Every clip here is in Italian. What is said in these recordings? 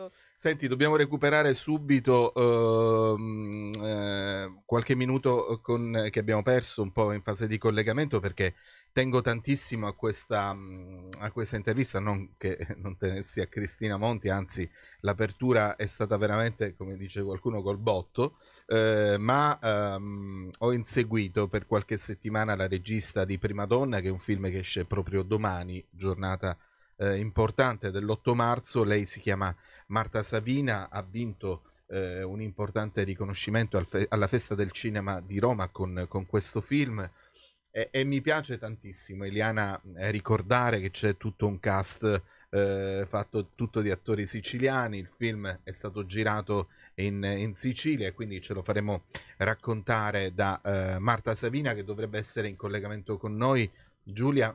tutto. Senti, dobbiamo recuperare subito uh, eh, qualche minuto eh, con, che abbiamo perso un po' in fase di collegamento perché tengo tantissimo a questa, mm, a questa intervista, non che non tenessi a Cristina Monti, anzi l'apertura è stata veramente, come dice qualcuno, col botto, eh, ma ehm, ho inseguito per qualche settimana la regista di Prima Donna, che è un film che esce proprio domani, giornata eh, importante dell'8 marzo, lei si chiama Marta Savina, ha vinto eh, un importante riconoscimento al fe- alla Festa del Cinema di Roma con, con questo film e-, e, mi piace tantissimo, Eliana, eh, ricordare che c'è tutto un cast eh, fatto tutto di attori siciliani, il film è stato girato in, in Sicilia e quindi ce lo faremo raccontare da eh, Marta Savina che dovrebbe essere in collegamento con noi. Giulia,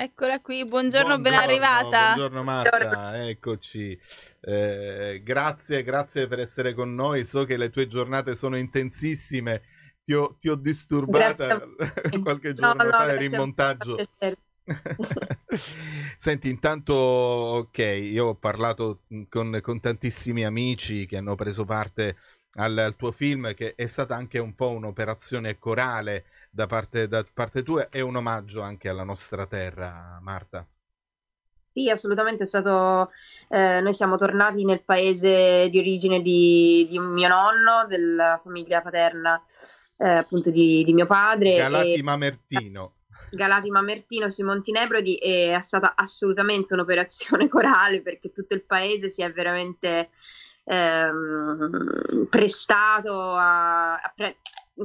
Eccola qui, buongiorno, buongiorno ben arrivata. Buongiorno Marta, eccoci. Eh, grazie, grazie per essere con noi. So che le tue giornate sono intensissime. Ti ho, ti ho disturbata qualche giorno no, fa, no, eri in montaggio. Senti, intanto, ok, io ho parlato con, con tantissimi amici che hanno preso parte al, al, tuo film, che è stata anche un po' un'operazione corale da parte, da parte tua e un omaggio anche alla nostra terra, Marta. Sì, assolutamente è stato. Eh, noi siamo tornati nel paese di origine di, di mio nonno, della famiglia paterna eh, appunto di, di, mio padre. Galati e... Mamertino. Galati Mamertino sui Monti Nebrodi è stata assolutamente un'operazione corale perché tutto il paese si è veramente ehm, prestato a, a pre-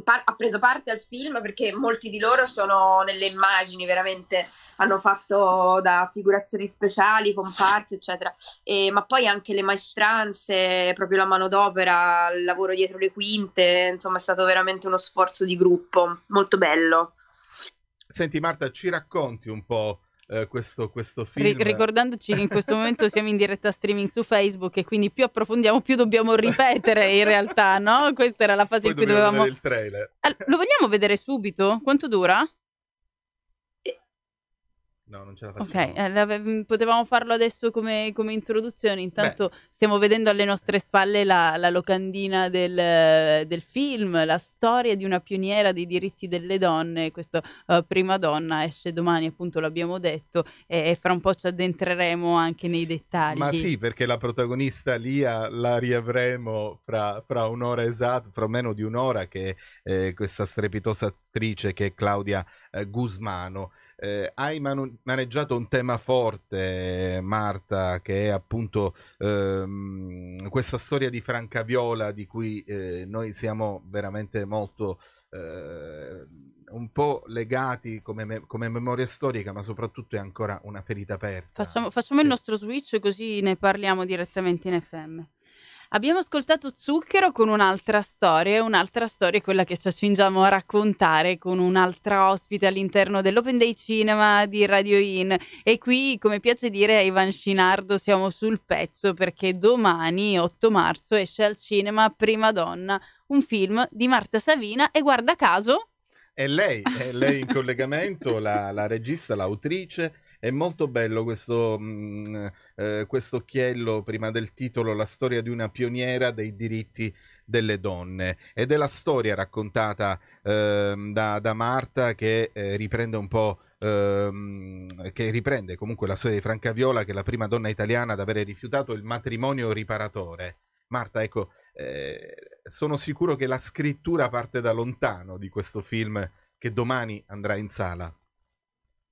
ha preso parte al film perché molti di loro sono nelle immagini, veramente hanno fatto da figurazioni speciali, comparse, eccetera. E, ma poi anche le maestranze, proprio la manodopera, il lavoro dietro le quinte, insomma, è stato veramente uno sforzo di gruppo molto bello. Senti, Marta, ci racconti un po'. Eh, questo, questo, film. ricordandoci che in questo momento siamo in diretta streaming su Facebook e quindi più approfondiamo, più dobbiamo ripetere in realtà, no? Questa era la fase Poi in cui dovevamo... il trailer. Allora, lo vogliamo vedere subito? Quanto dura? No, non ce la facciamo. Ok, eh, mm, potevamo farlo adesso come, come introduzione. Intanto Beh. stiamo vedendo alle nostre spalle la, la locandina del, del, film, la storia di una pioniera dei diritti delle donne. Questa uh, eh, prima donna esce domani, appunto l'abbiamo detto, e, e, fra un po' ci addentreremo anche nei dettagli. Ma sì, perché la protagonista Lia la riavremo fra, fra un'ora esatta, fra meno di un'ora, che è eh, questa strepitosa attrice che è Claudia eh, Guzmano eh, hai manu- maneggiato un tema forte, Marta, che è appunto ehm, questa storia di Francaviola di cui eh, noi siamo veramente molto eh, un po' legati come, me- come, memoria storica, ma soprattutto è ancora una ferita aperta. Facciamo, facciamo sì. il nostro switch così ne parliamo direttamente in FM. Abbiamo ascoltato Zucchero con un'altra storia, un'altra storia quella che ci accingiamo a raccontare con un'altra ospite all'interno dell'Open Day Cinema di Radio In. E qui, come piace dire a Ivan Scinardo, siamo sul pezzo perché domani, 8 marzo, esce al cinema Prima Donna, un film di Marta Savina e guarda caso... È lei, è lei in collegamento, la, la regista, l'autrice è molto bello questo, mh, mm, eh, questo occhiello prima del titolo, la storia di una pioniera dei diritti delle donne ed è la storia raccontata eh, da, da, Marta che eh, riprende un po' ehm, che riprende comunque la storia di Franca Viola che è la prima donna italiana ad avere rifiutato il matrimonio riparatore Marta ecco eh, sono sicuro che la scrittura parte da lontano di questo film che domani andrà in sala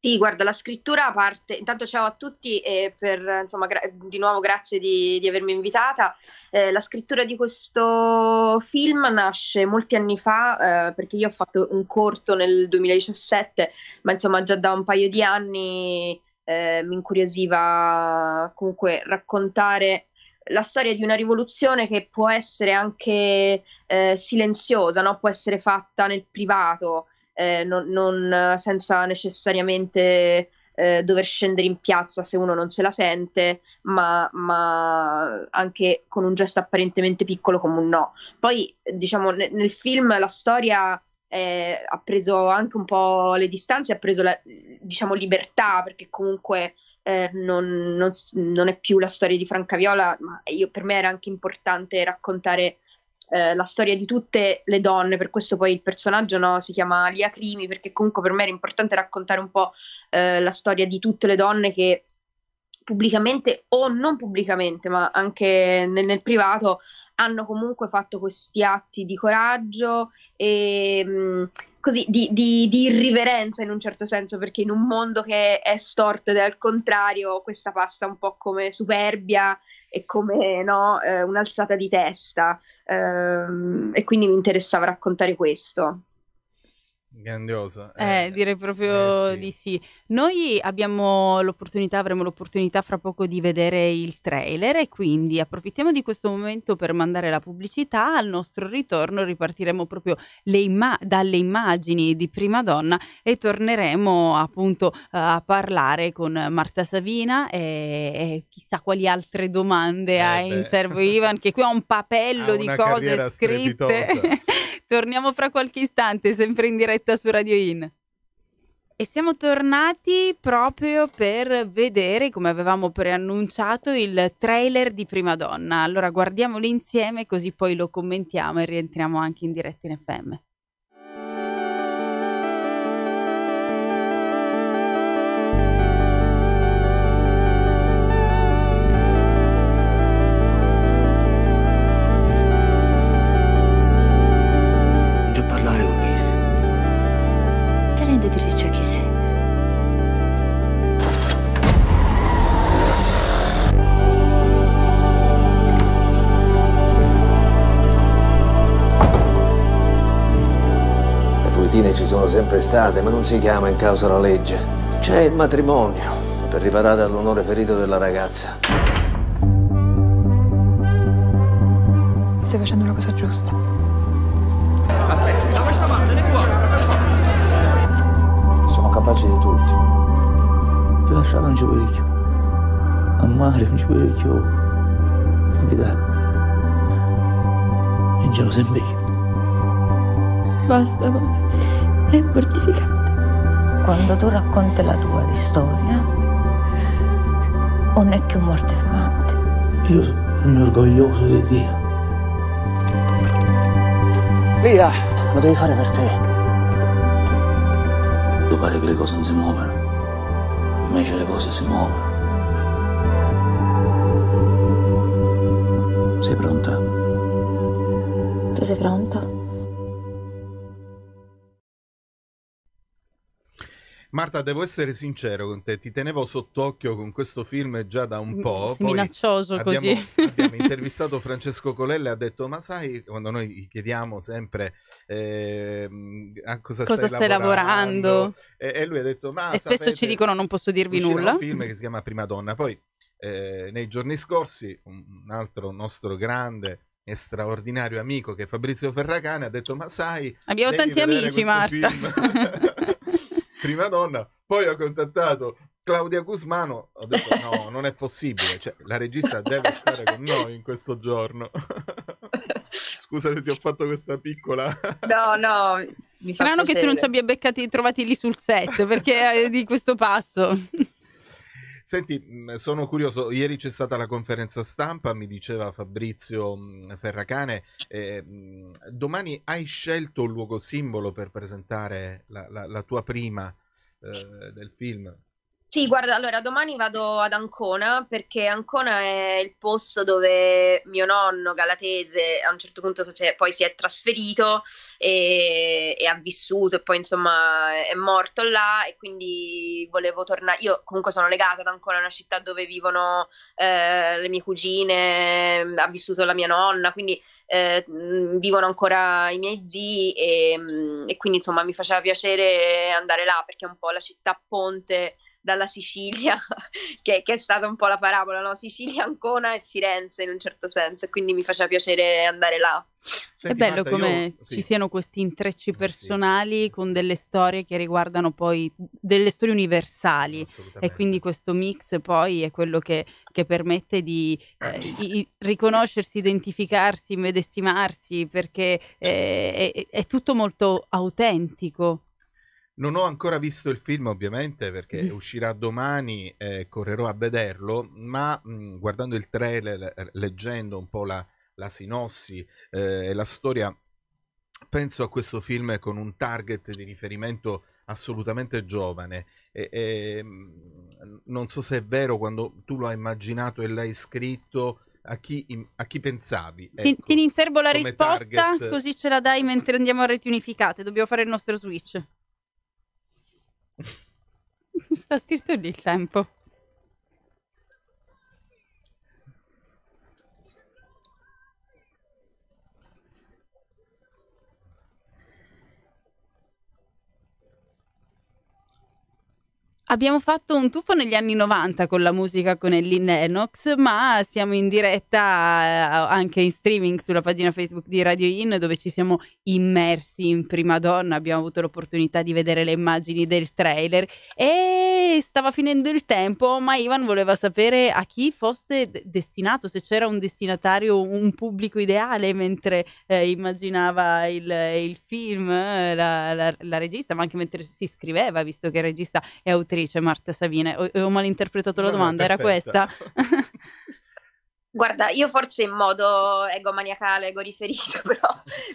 sì, guarda, la scrittura parte. Intanto ciao a tutti e per, insomma, gra- di nuovo grazie di, di avermi invitata. Eh, la scrittura di questo film nasce molti anni fa eh, perché io ho fatto un corto nel 2017, ma insomma già da un paio di anni eh, mi incuriosiva comunque raccontare la storia di una rivoluzione che può essere anche eh, silenziosa, no? può essere fatta nel privato eh, non, non, eh, senza necessariamente eh, dover scendere in piazza se uno non se la sente, ma, ma anche con un gesto apparentemente piccolo come un no. Poi, diciamo, nel, nel film la storia eh, ha preso anche un po' le distanze, ha preso la, diciamo, libertà, perché comunque eh, non, non, non, è più la storia di Franca Viola, ma io, per me era anche importante raccontare eh, la storia di tutte le donne, per questo poi il personaggio no, si chiama Lia Crimi, perché comunque per me era importante raccontare un po' eh, la storia di tutte le donne che pubblicamente o non pubblicamente, ma anche nel, nel privato, hanno comunque fatto questi atti di coraggio e mm, così di, di, di, irriverenza in un certo senso, perché in un mondo che è storto ed è al contrario, questa passa un po' come superbia e come no, eh, un'alzata di testa. Ehm, e quindi mi interessava raccontare questo. Grandiosa. Eh, eh, direi proprio eh, sì. di sì. Noi abbiamo l'opportunità, avremo l'opportunità fra poco di vedere il trailer e quindi approfittiamo di questo momento per mandare la pubblicità. Al nostro ritorno ripartiremo proprio imma- dalle immagini di Prima Donna e torneremo appunto eh, a parlare con Marta Savina e, e chissà quali altre domande eh, ha in serbo Ivan, che qui ha un papello ha di cose scritte. Torniamo fra qualche istante, sempre in diretta su Radio In. E siamo tornati proprio per vedere, come avevamo preannunciato, il trailer di Prima Donna. Allora guardiamolo insieme così poi lo commentiamo e rientriamo anche in diretta in FM. sempre state, ma non si chiama in causa la legge. C'è il matrimonio per riparare all'onore ferito della ragazza. Stai facendo la cosa giusta. Aspetta, da questa parte, di qua. Sono capaci di tutto. Ti ho lasciato un giovedicchio. A mare un giovedicchio. Capitano. In giro sempre Basta, va è mortificante. Quando tu racconti la tua storia, non è più mortificante. Io sono orgoglioso di te. Lia, lo devi fare per te. Io pare che le cose non si muovano, invece le cose si muovono. Sei pronta? Tu sei pronta? Marta, devo essere sincero con te, ti tenevo sott'occhio con questo film già da un mm, po'. Poi minaccioso abbiamo, così. abbiamo intervistato Francesco Colella e ha detto, ma sai, quando noi gli chiediamo sempre eh, a cosa, cosa stai, stai lavorando, lavorando? E, e, lui ha detto, ma... E sapete, spesso ci dicono, non posso dirvi nulla. un film che si chiama Prima Donna, poi eh, nei giorni scorsi un altro nostro grande e straordinario amico che è Fabrizio Ferracane ha detto ma sai abbiamo tanti amici Marta prima donna, poi ho contattato Claudia Guzmano, ho detto no, non è possibile, cioè, la regista deve stare con noi in questo giorno. Scusa se ti ho fatto questa piccola... no, no. Strano che tu non ci abbia beccati trovati lì sul set perché di questo passo. Senti, mm, sono curioso, ieri c'è stata la conferenza stampa, mi diceva Fabrizio mm, Ferracane, eh, domani hai scelto un luogo simbolo per presentare la, la, la tua prima eh, del film. Sì, guarda, allora domani vado ad Ancona perché Ancona è il posto dove mio nonno galatese a un certo punto poi si è trasferito e, e ha vissuto e poi insomma è morto là e quindi volevo tornare. Io comunque sono legata ad Ancona, una città dove vivono eh, le mie cugine, ha vissuto la mia nonna, quindi eh, vivono ancora i miei zii e, e quindi insomma mi faceva piacere andare là perché è un po' la città ponte dalla Sicilia, che, che, è stata un po' la parabola, no? Sicilia, Ancona e Firenze in un certo senso, e quindi mi faceva piacere andare là. Senti, è bello Marta, come io... sì. ci siano questi intrecci eh, personali sì, eh, con sì. delle storie che riguardano poi delle storie universali e quindi questo mix poi è quello che, che permette di, eh, di, riconoscersi, identificarsi, medesimarsi perché eh, è, è tutto molto autentico. Non ho ancora visto il film, ovviamente, perché mhm. uscirà domani e correrò a vederlo, ma mh, guardando il trailer, eh, leggendo un po' la, la sinossi eh, e eh, la storia, penso a questo film con un target di riferimento assolutamente giovane. E, e, non so se è vero quando tu lo hai immaginato e l'hai scritto. A chi, a chi pensavi? Ecco, Tieni in serbo la risposta, target. così ce la dai mentre andiamo a reti unificate. Dobbiamo fare il nostro switch. Sta scritto lì il tempo. Abbiamo fatto un tuffo negli anni 90 con la musica con Ellie Lennox, ma siamo in diretta eh, anche in streaming sulla pagina Facebook di Radio In dove ci siamo immersi in prima donna, abbiamo avuto l'opportunità di vedere le immagini del trailer e stava finendo il tempo, ma Ivan voleva sapere a chi fosse destinato, se c'era un destinatario, un pubblico ideale mentre eh, immaginava il, il film, eh, la, la, la, regista, ma anche mentre si scriveva, visto che regista e autrice Marta Savine. Ho, ho malinterpretato la no, domanda, era questa. Guarda, io forse in modo egomaniacale, egoriferito, però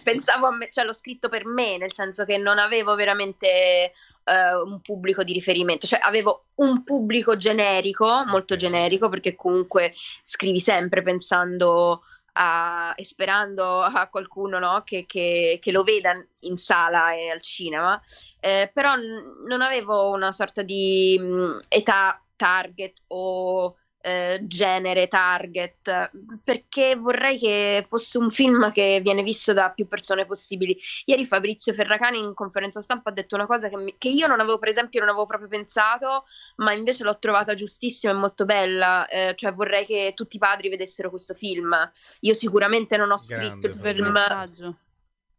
pensavo a me, cioè l'ho scritto per me, nel senso che non avevo veramente uh, un pubblico di riferimento, cioè avevo un pubblico generico, molto generico, perché comunque scrivi sempre pensando a, e sperando a qualcuno no, che, che, che, lo veda in sala e al cinema, eh, però n- non avevo una sorta di mh, mm, età target o eh, genere, target, perché vorrei che fosse un film che viene visto da più persone possibili. Ieri Fabrizio Ferracani in conferenza stampa ha detto una cosa che, mi, che io non avevo, per esempio, non avevo proprio pensato, ma invece l'ho trovata giustissima e molto bella. Eh, cioè vorrei che tutti i padri vedessero questo film. Io sicuramente non ho Grande, scritto il film.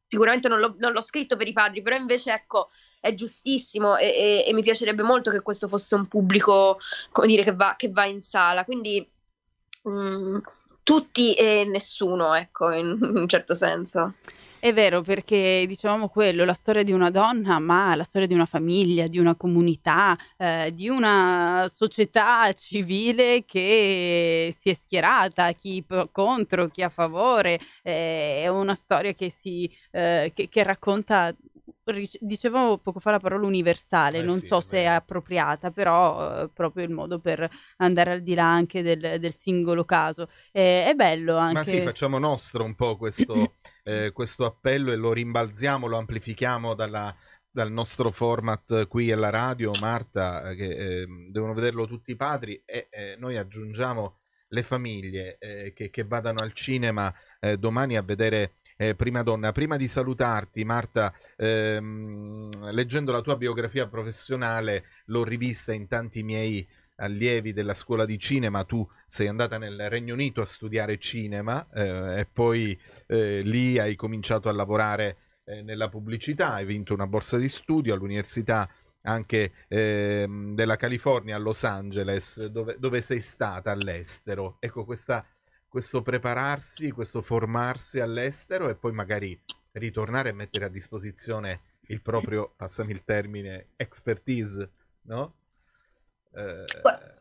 Sicuramente non l'ho, non l'ho scritto per i padri, però invece ecco è giustissimo e, e, e mi piacerebbe molto che questo fosse un pubblico, come dire, che va, che va in sala. Quindi mh, mm, tutti e nessuno, ecco, in, in un certo senso. È vero, perché dicevamo quello, la storia di una donna, ma la storia di una famiglia, di una comunità, eh, di una società civile che si è schierata, chi contro, chi a favore, eh, è una storia che, si, eh, che, che racconta dicevamo poco fa la parola universale, eh non sì, so se è appropriata, però è eh, proprio il modo per andare al di là anche del, del singolo caso. Eh, è bello anche... Ma sì, facciamo nostro un po' questo, eh, questo appello e lo rimbalziamo, lo amplifichiamo dalla, dal nostro format qui alla radio, Marta, eh, che ehm, devono vederlo tutti i padri e noi aggiungiamo le famiglie che, che vadano al cinema domani a vedere eh, prima donna. Prima di salutarti, Marta, ehm, leggendo la tua biografia professionale, l'ho rivista in tanti miei allievi della scuola di cinema, tu sei andata nel Regno Unito a studiare cinema eh, e poi eh, lì hai cominciato a lavorare eh, nella pubblicità, hai vinto una borsa di studio all'università anche ehm, della California a Los Angeles, dove, dove sei stata all'estero. Ecco, questa questo prepararsi, questo formarsi all'estero e poi magari ritornare e mettere a disposizione il proprio, passami il termine, expertise, no? Eh...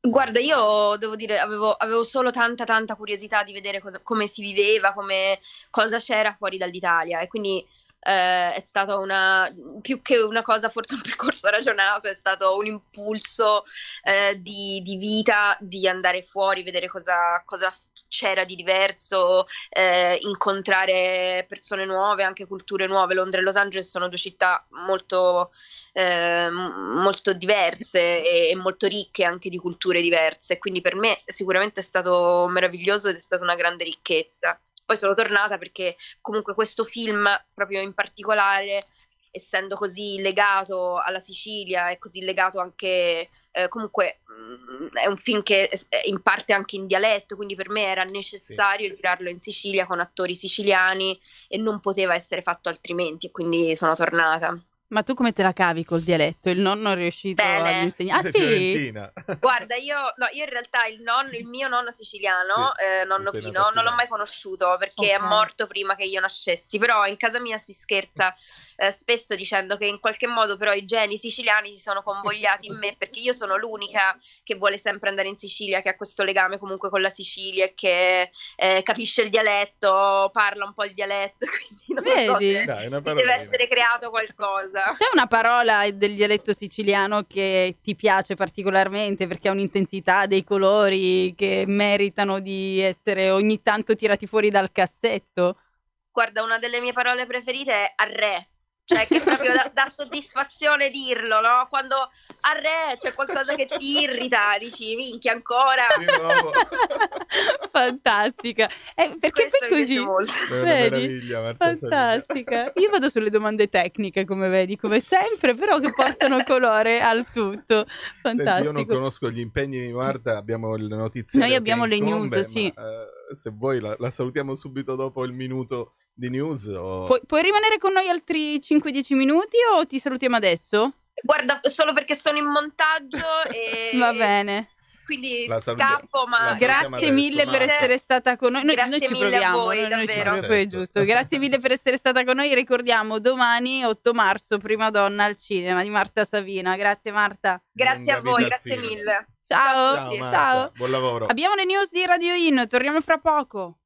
Guarda, io devo dire, avevo, avevo, solo tanta, tanta curiosità di vedere cosa, come si viveva, come, cosa c'era fuori dall'Italia e quindi eh, è stata una, più che una cosa, forse un percorso ragionato, è stato un impulso eh, di, di, vita, di andare fuori, vedere cosa, cosa c'era di diverso, eh, incontrare persone nuove, anche culture nuove. Londra e Los Angeles sono due città molto, eh, molto diverse e, e molto ricche anche di culture diverse, quindi per me sicuramente è stato meraviglioso ed è stata una grande ricchezza. Poi sono tornata perché comunque questo film, proprio in particolare, essendo così legato alla Sicilia e così legato anche eh, comunque mh, mm, è un film che è in parte anche in dialetto, quindi per me era necessario sì. girarlo in Sicilia con attori siciliani e non poteva essere fatto altrimenti, quindi sono tornata. Ma tu come te la cavi col dialetto? Il nonno è riuscito Bene. a insegnare? Ah, sì? Guarda, io, no, io in realtà il, nonno, il mio nonno siciliano, sì, eh, nonno Pino, non l'ho mai conosciuto perché okay. è morto prima che io nascessi, però in casa mia si scherza Eh, spesso dicendo che in qualche modo però i geni siciliani si sono convogliati in me perché io sono l'unica che vuole sempre andare in Sicilia, che ha questo legame comunque con la Sicilia e che eh, capisce il dialetto, parla un po' il dialetto, quindi non Vedi? so se, Dai, deve essere creato qualcosa. C'è una parola del dialetto siciliano che ti piace particolarmente perché ha un'intensità, dei colori che meritano di essere ogni tanto tirati fuori dal cassetto? Guarda, una delle mie parole preferite è arre, cioè che proprio da, da soddisfazione dirlo, no? Quando a re c'è qualcosa che ti irrita, dici minchia ancora. Fantastica. Eh, perché Questo poi così? Bene, vedi? Fantastica. Io vado sulle domande tecniche, come vedi, come sempre, però che portano colore al tutto. Fantastico. Senti, io non conosco gli impegni di Marta, abbiamo le notizie. Noi abbiamo le incombe, news, ma, sì. Eh, se vuoi la, la salutiamo subito dopo il minuto di news. O... Pu- puoi rimanere con noi altri 5-10 minuti o ti salutiamo adesso? Guarda, solo perché sono in montaggio e... Va bene quindi saluto, scappo. Ma grazie mille adesso, per essere stata con noi. noi grazie eh, noi mille proviamo, a voi, noi, davvero. Noi certo. giusto. Grazie mille per essere stata con noi. Ricordiamo domani 8 marzo, prima donna al cinema di Marta Savina. Grazie Marta. Grazie Lunga a voi, grazie mille. Ciao, ciao, ciao. Buon lavoro. Abbiamo le news di Radio In, torniamo fra poco.